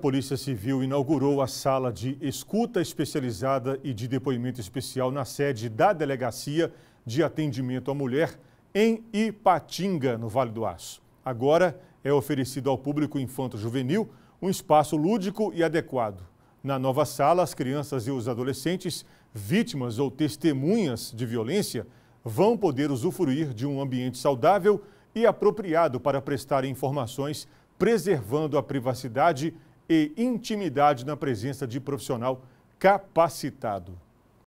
Polícia Civil inaugurou a sala de escuta especializada e de depoimento especial na sede da Delegacia de Atendimento à Mulher em Ipatinga, no Vale do Aço. Agora é oferecido ao público infanto-juvenil um espaço lúdico e adequado. Na nova sala, as crianças e os adolescentes, vítimas ou testemunhas de violência, vão poder usufruir de um ambiente saudável e apropriado para prestar informações, preservando a privacidade e e intimidade na presença de profissional capacitado.